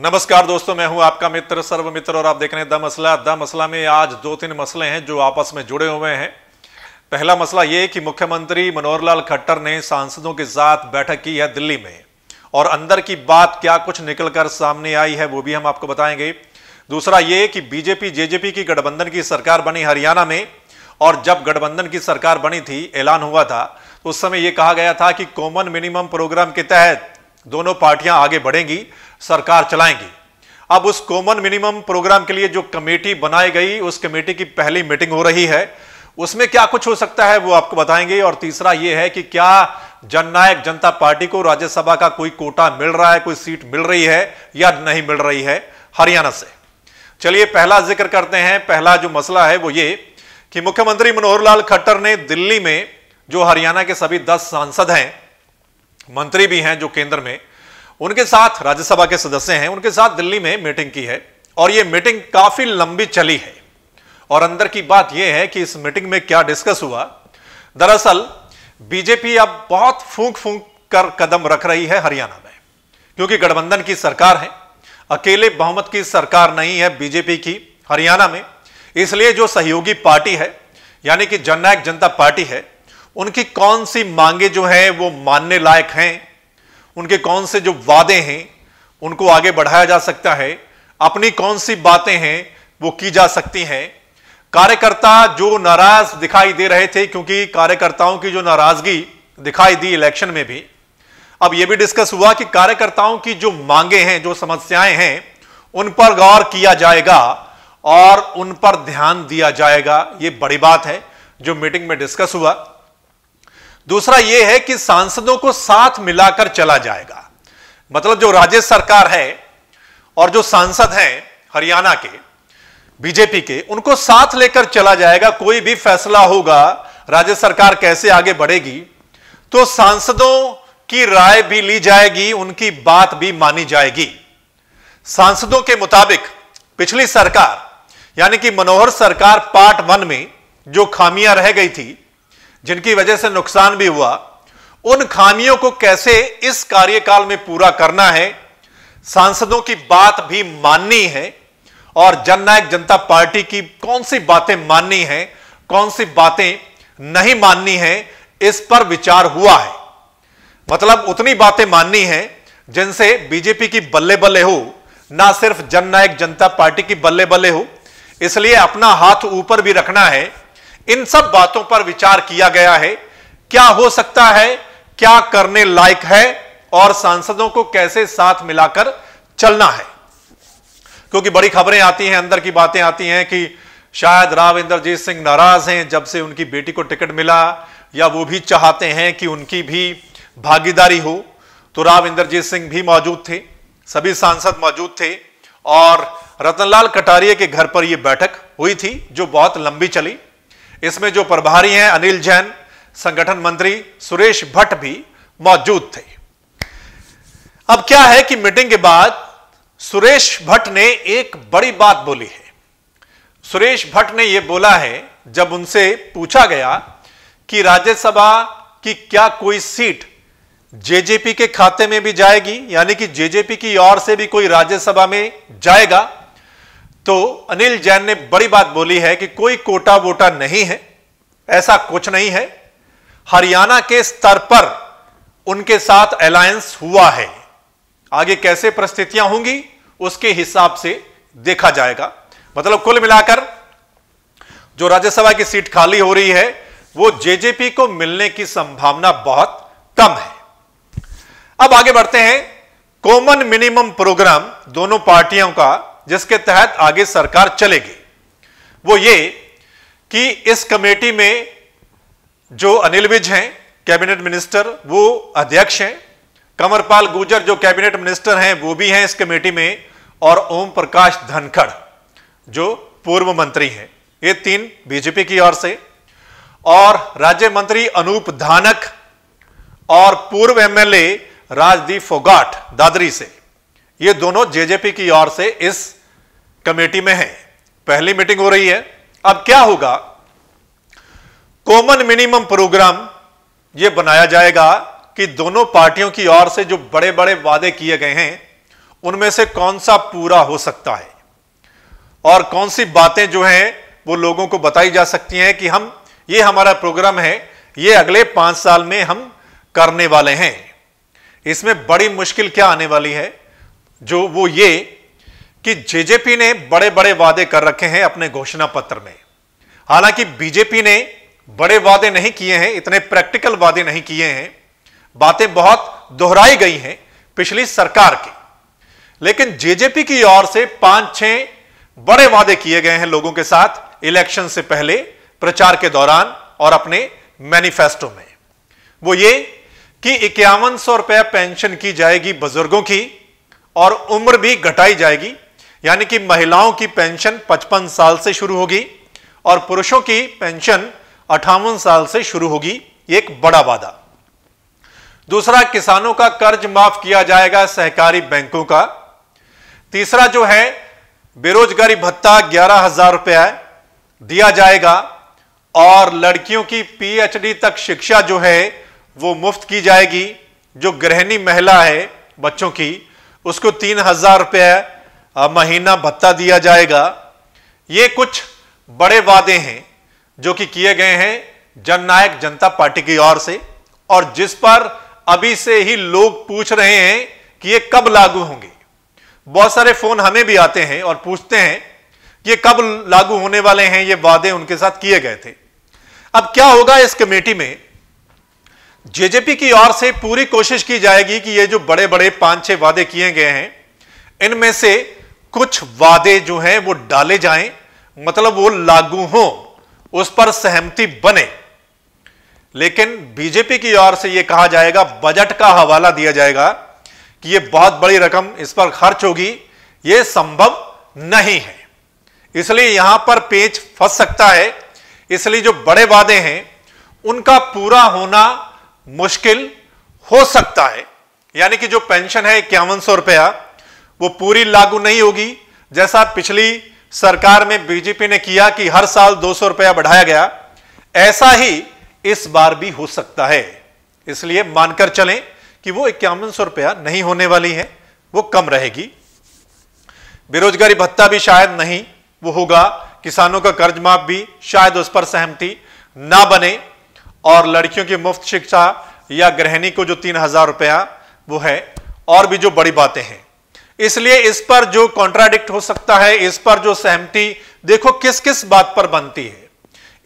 नमस्कार दोस्तों मैं हूं आपका मित्र सर्व मित्र और आप देख रहे हैं द मसला द मसला में आज दो तीन मसले हैं जो आपस में जुड़े हुए हैं पहला मसला ये कि मुख्यमंत्री मनोहर लाल खट्टर ने सांसदों के साथ बैठक की है दिल्ली में और अंदर की बात क्या कुछ निकलकर सामने आई है वो भी हम आपको बताएंगे दूसरा ये कि बीजेपी जेजेपी की गठबंधन की सरकार बनी हरियाणा में और जब गठबंधन की सरकार बनी थी ऐलान हुआ था तो उस समय यह कहा गया था कि कॉमन मिनिमम प्रोग्राम के तहत दोनों पार्टियां आगे बढ़ेंगी सरकार चलाएंगी अब उस कॉमन मिनिमम प्रोग्राम के लिए जो कमेटी बनाई गई उस कमेटी की पहली मीटिंग हो रही है उसमें क्या कुछ हो सकता है वो आपको बताएंगे और तीसरा ये है कि क्या जननायक जनता पार्टी को राज्यसभा का कोई कोटा मिल रहा है कोई सीट मिल रही है या नहीं मिल रही है हरियाणा से चलिए पहला जिक्र करते हैं पहला जो मसला है वो ये कि मुख्यमंत्री मनोहर लाल खट्टर ने दिल्ली में जो हरियाणा के सभी दस सांसद हैं मंत्री भी हैं जो केंद्र में उनके साथ राज्यसभा के सदस्य हैं उनके साथ दिल्ली में मीटिंग की है और ये मीटिंग काफी लंबी चली है और अंदर की बात यह है कि इस मीटिंग में क्या डिस्कस हुआ दरअसल बीजेपी अब बहुत फूंक फूंक कर कदम रख रही है हरियाणा में क्योंकि गठबंधन की सरकार है अकेले बहुमत की सरकार नहीं है बीजेपी की हरियाणा में इसलिए जो सहयोगी पार्टी है यानी कि जननायक जनता पार्टी है उनकी कौन सी मांगे जो हैं वो मानने लायक हैं उनके कौन से जो वादे हैं उनको आगे बढ़ाया जा सकता है अपनी कौन सी बातें हैं वो की जा सकती हैं कार्यकर्ता जो नाराज दिखाई दे रहे थे क्योंकि कार्यकर्ताओं की जो नाराजगी दिखाई दी इलेक्शन में भी अब यह भी डिस्कस हुआ कि कार्यकर्ताओं की जो मांगे हैं जो समस्याएं हैं उन पर गौर किया जाएगा और उन पर ध्यान दिया जाएगा ये बड़ी बात है जो मीटिंग में डिस्कस हुआ दूसरा यह है कि सांसदों को साथ मिलाकर चला जाएगा मतलब जो राज्य सरकार है और जो सांसद हैं हरियाणा के बीजेपी के उनको साथ लेकर चला जाएगा कोई भी फैसला होगा राज्य सरकार कैसे आगे बढ़ेगी तो सांसदों की राय भी ली जाएगी उनकी बात भी मानी जाएगी सांसदों के मुताबिक पिछली सरकार यानी कि मनोहर सरकार पार्ट वन में जो खामियां रह गई थी जिनकी वजह से नुकसान भी हुआ उन खामियों को कैसे इस कार्यकाल में पूरा करना है सांसदों की बात भी माननी है और जननायक जनता पार्टी की कौन सी बातें माननी है कौन सी बातें नहीं माननी है इस पर विचार हुआ है मतलब उतनी बातें माननी है जिनसे बीजेपी की बल्ले बल्ले हो ना सिर्फ जननायक जनता पार्टी की बल्ले बल्ले हो इसलिए अपना हाथ ऊपर भी रखना है इन सब बातों पर विचार किया गया है क्या हो सकता है क्या करने लायक है और सांसदों को कैसे साथ मिलाकर चलना है क्योंकि बड़ी खबरें आती हैं अंदर की बातें आती हैं कि शायद राव इंद्रजीत सिंह नाराज हैं जब से उनकी बेटी को टिकट मिला या वो भी चाहते हैं कि उनकी भी भागीदारी हो तो राव इंद्रजीत सिंह भी मौजूद थे सभी सांसद मौजूद थे और रतनलाल कटारिया के घर पर यह बैठक हुई थी जो बहुत लंबी चली इसमें जो प्रभारी हैं अनिल जैन संगठन मंत्री सुरेश भट्ट भी मौजूद थे अब क्या है कि मीटिंग के बाद सुरेश भट्ट ने एक बड़ी बात बोली है सुरेश भट्ट ने यह बोला है जब उनसे पूछा गया कि राज्यसभा की क्या कोई सीट जेजेपी के खाते में भी जाएगी यानी कि जेजेपी की ओर से भी कोई राज्यसभा में जाएगा तो अनिल जैन ने बड़ी बात बोली है कि कोई कोटा वोटा नहीं है ऐसा कुछ नहीं है हरियाणा के स्तर पर उनके साथ अलायंस हुआ है आगे कैसे परिस्थितियां होंगी उसके हिसाब से देखा जाएगा मतलब कुल मिलाकर जो राज्यसभा की सीट खाली हो रही है वो जेजेपी को मिलने की संभावना बहुत कम है अब आगे बढ़ते हैं कॉमन मिनिमम प्रोग्राम दोनों पार्टियों का जिसके तहत आगे सरकार चलेगी वो ये कि इस कमेटी में जो अनिल विज हैं कैबिनेट मिनिस्टर वो अध्यक्ष हैं कंवरपाल गुजर जो कैबिनेट मिनिस्टर हैं वो भी हैं इस कमेटी में और ओम प्रकाश धनखड़ जो पूर्व मंत्री हैं ये तीन बीजेपी की ओर से और राज्य मंत्री अनूप धानक और पूर्व एमएलए राजदीप फोगाट दादरी से ये दोनों जेजेपी की ओर से इस कमेटी में है पहली मीटिंग हो रही है अब क्या होगा कॉमन मिनिमम प्रोग्राम यह बनाया जाएगा कि दोनों पार्टियों की ओर से जो बड़े बड़े वादे किए गए हैं उनमें से कौन सा पूरा हो सकता है और कौन सी बातें जो हैं वो लोगों को बताई जा सकती हैं कि हम ये हमारा प्रोग्राम है ये अगले पांच साल में हम करने वाले हैं इसमें बड़ी मुश्किल क्या आने वाली है जो वो ये कि जेजेपी ने बड़े बड़े वादे कर रखे हैं अपने घोषणा पत्र में हालांकि बीजेपी ने बड़े वादे नहीं किए हैं इतने प्रैक्टिकल वादे नहीं किए हैं बातें बहुत दोहराई गई हैं पिछली सरकार की लेकिन जेजेपी की ओर से पांच छह बड़े वादे किए गए हैं लोगों के साथ इलेक्शन से पहले प्रचार के दौरान और अपने मैनिफेस्टो में वो ये कि इक्यावन सौ रुपया पेंशन की जाएगी बुजुर्गों की और उम्र भी घटाई जाएगी यानी कि महिलाओं की पेंशन 55 साल से शुरू होगी और पुरुषों की पेंशन अठावन साल से शुरू होगी एक बड़ा वादा दूसरा किसानों का कर्ज माफ किया जाएगा सहकारी बैंकों का तीसरा जो है बेरोजगारी भत्ता ग्यारह हजार रुपया दिया जाएगा और लड़कियों की पीएचडी तक शिक्षा जो है वो मुफ्त की जाएगी जो गृहिणी महिला है बच्चों की उसको तीन हजार रुपया महीना भत्ता दिया जाएगा ये कुछ बड़े वादे हैं जो कि किए गए हैं जननायक जनता पार्टी की ओर से और जिस पर अभी से ही लोग पूछ रहे हैं कि ये कब लागू होंगे बहुत सारे फोन हमें भी आते हैं और पूछते हैं कि ये कब लागू होने वाले हैं ये वादे उनके साथ किए गए थे अब क्या होगा इस कमेटी में जेजेपी की ओर से पूरी कोशिश की जाएगी कि ये जो बड़े बड़े पांच छह वादे किए गए हैं इनमें से कुछ वादे जो हैं वो डाले जाएं मतलब वो लागू हो उस पर सहमति बने लेकिन बीजेपी की ओर से यह कहा जाएगा बजट का हवाला दिया जाएगा कि यह बहुत बड़ी रकम इस पर खर्च होगी यह संभव नहीं है इसलिए यहां पर पेच फंस सकता है इसलिए जो बड़े वादे हैं उनका पूरा होना मुश्किल हो सकता है यानी कि जो पेंशन है इक्यावन सौ रुपया वो पूरी लागू नहीं होगी जैसा पिछली सरकार में बीजेपी ने किया कि हर साल दो सौ रुपया बढ़ाया गया ऐसा ही इस बार भी हो सकता है इसलिए मानकर चलें कि वो इक्यावन सौ रुपया नहीं होने वाली है वो कम रहेगी बेरोजगारी भत्ता भी शायद नहीं वो होगा किसानों का कर्ज माफ भी शायद उस पर सहमति ना बने और लड़कियों की मुफ्त शिक्षा या गृहिणी को जो तीन हजार रुपया वो है और भी जो बड़ी बातें हैं इसलिए इस पर जो कॉन्ट्राडिक्ट हो सकता है इस पर जो सहमति देखो किस किस बात पर बनती है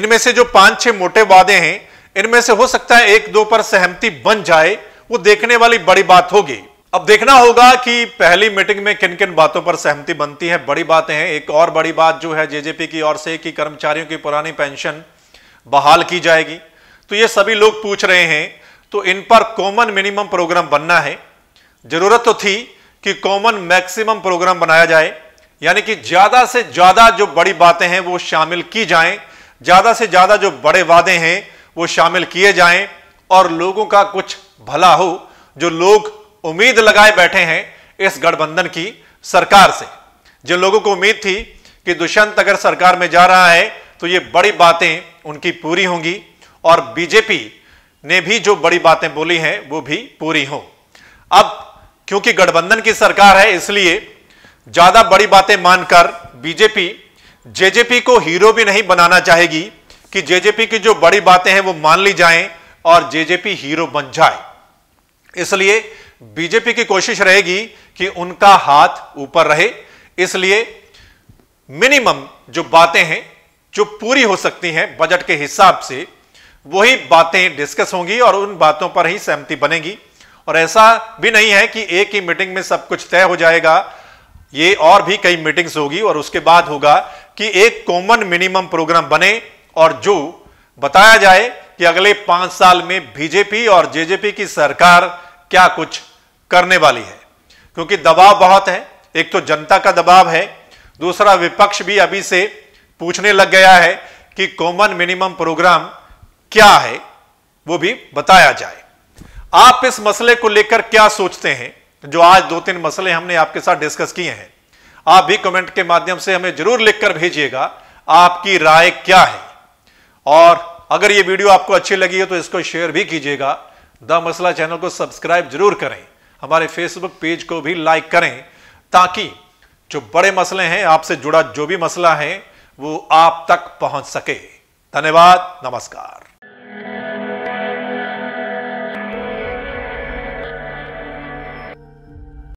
इनमें से जो पांच छह मोटे वादे हैं इनमें से हो सकता है एक दो पर सहमति बन जाए वो देखने वाली बड़ी बात होगी अब देखना होगा कि पहली मीटिंग में किन किन बातों पर सहमति बनती है बड़ी बातें हैं एक और बड़ी बात जो है जेजेपी की ओर से कि कर्मचारियों की पुरानी पेंशन बहाल की जाएगी तो ये सभी लोग पूछ रहे हैं तो इन पर कॉमन मिनिमम प्रोग्राम बनना है जरूरत तो थी कि कॉमन मैक्सिमम प्रोग्राम बनाया जाए यानी कि ज्यादा से ज्यादा जो बड़ी बातें हैं वो शामिल की जाएं ज्यादा से ज्यादा जो बड़े वादे हैं वो शामिल किए जाएं और लोगों का कुछ भला हो जो लोग उम्मीद लगाए बैठे हैं इस गठबंधन की सरकार से जिन लोगों को उम्मीद थी कि दुष्यंत अगर सरकार में जा रहा है तो ये बड़ी बातें उनकी पूरी होंगी और बीजेपी ने भी जो बड़ी बातें बोली हैं वो भी पूरी हों अब क्योंकि गठबंधन की सरकार है इसलिए ज्यादा बड़ी बातें मानकर बीजेपी जेजेपी को हीरो भी नहीं बनाना चाहेगी कि जेजेपी की जो बड़ी बातें हैं वो मान ली जाएं और जेजेपी हीरो बन जाए इसलिए बीजेपी की कोशिश रहेगी कि उनका हाथ ऊपर रहे इसलिए मिनिमम जो बातें हैं जो पूरी हो सकती हैं बजट के हिसाब से वही बातें डिस्कस होंगी और उन बातों पर ही सहमति बनेगी और ऐसा भी नहीं है कि एक ही मीटिंग में सब कुछ तय हो जाएगा ये और भी कई मीटिंग्स होगी और उसके बाद होगा कि एक कॉमन मिनिमम प्रोग्राम बने और जो बताया जाए कि अगले पांच साल में बीजेपी और जेजेपी की सरकार क्या कुछ करने वाली है क्योंकि दबाव बहुत है एक तो जनता का दबाव है दूसरा विपक्ष भी अभी से पूछने लग गया है कि कॉमन मिनिमम प्रोग्राम क्या है वो भी बताया जाए आप इस मसले को लेकर क्या सोचते हैं जो आज दो तीन मसले हमने आपके साथ डिस्कस किए हैं आप भी कमेंट के माध्यम से हमें जरूर लिखकर भेजिएगा आपकी राय क्या है और अगर ये वीडियो आपको अच्छी लगी है तो इसको शेयर भी कीजिएगा द मसला चैनल को सब्सक्राइब जरूर करें हमारे फेसबुक पेज को भी लाइक करें ताकि जो बड़े मसले हैं आपसे जुड़ा जो भी मसला है वो आप तक पहुंच सके धन्यवाद नमस्कार